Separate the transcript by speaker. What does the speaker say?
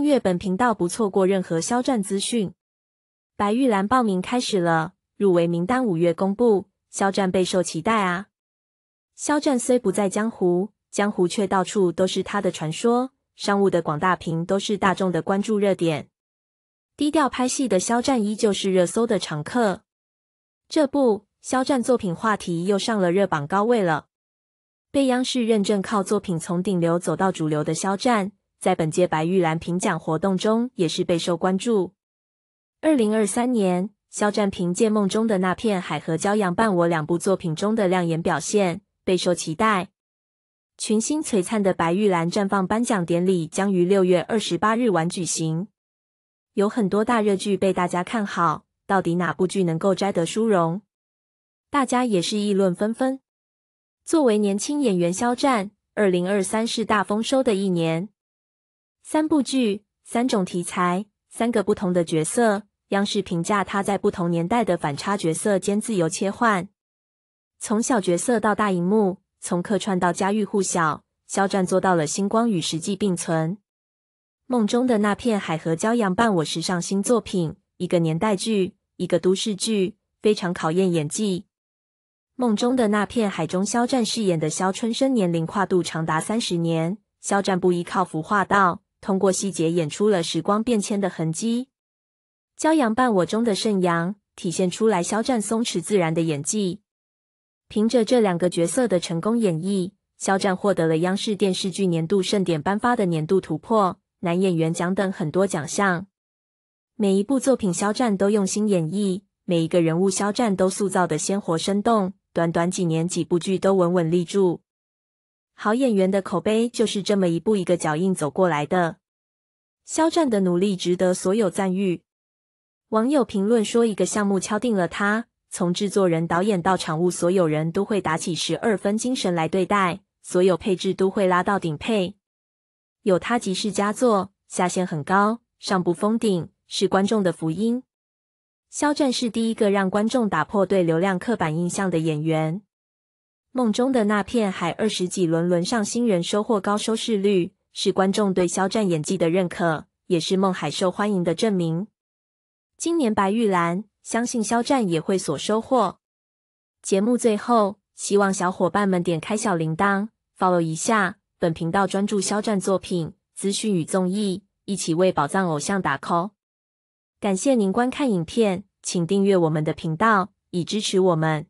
Speaker 1: 订阅本频道，不错过任何肖战资讯。白玉兰报名开始了，入围名单五月公布，肖战备受期待啊！肖战虽不在江湖，江湖却到处都是他的传说。商务的广大屏都是大众的关注热点。低调拍戏的肖战依旧是热搜的常客。这不，肖战作品话题又上了热榜高位了。被央视认证靠作品从顶流走到主流的肖战。在本届白玉兰评奖活动中也是备受关注。二零二三年，肖战凭借《梦中的那片海》和《骄阳伴我》两部作品中的亮眼表现备受期待。群星璀璨的白玉兰绽放颁奖典礼将于六月二十八日晚举行。有很多大热剧被大家看好，到底哪部剧能够摘得殊荣？大家也是议论纷纷。作为年轻演员，肖战二零二三是大丰收的一年。三部剧、三种题材、三个不同的角色，央视评价他在不同年代的反差角色间自由切换。从小角色到大荧幕，从客串到家喻户晓，肖战做到了星光与实际并存。《梦中的那片海》和《骄阳伴我》时尚新作品，一个年代剧，一个都市剧，非常考验演技。《梦中的那片海》中，肖战饰演的肖春生年龄跨度长达三十年，肖战不依靠服化道。通过细节演出了时光变迁的痕迹，《骄阳伴我》中的盛阳体现出来肖战松弛自然的演技。凭着这两个角色的成功演绎，肖战获得了央视电视剧年度盛典颁发的年度突破男演员奖等很多奖项。每一部作品，肖战都用心演绎，每一个人物，肖战都塑造的鲜活生动。短短几年，几部剧都稳稳立住。好演员的口碑就是这么一步一个脚印走过来的。肖战的努力值得所有赞誉。网友评论说，一个项目敲定了，他从制作人、导演到场务，所有人都会打起十二分精神来对待，所有配置都会拉到顶配。有他即是佳作，下限很高，上不封顶，是观众的福音。肖战是第一个让观众打破对流量刻板印象的演员。梦中的那片海二十几轮轮上，新人收获高收视率，是观众对肖战演技的认可，也是梦海受欢迎的证明。今年白玉兰，相信肖战也会所收获。节目最后，希望小伙伴们点开小铃铛，follow 一下本频道，专注肖战作品资讯与综艺，一起为宝藏偶像打 call。感谢您观看影片，请订阅我们的频道，以支持我们。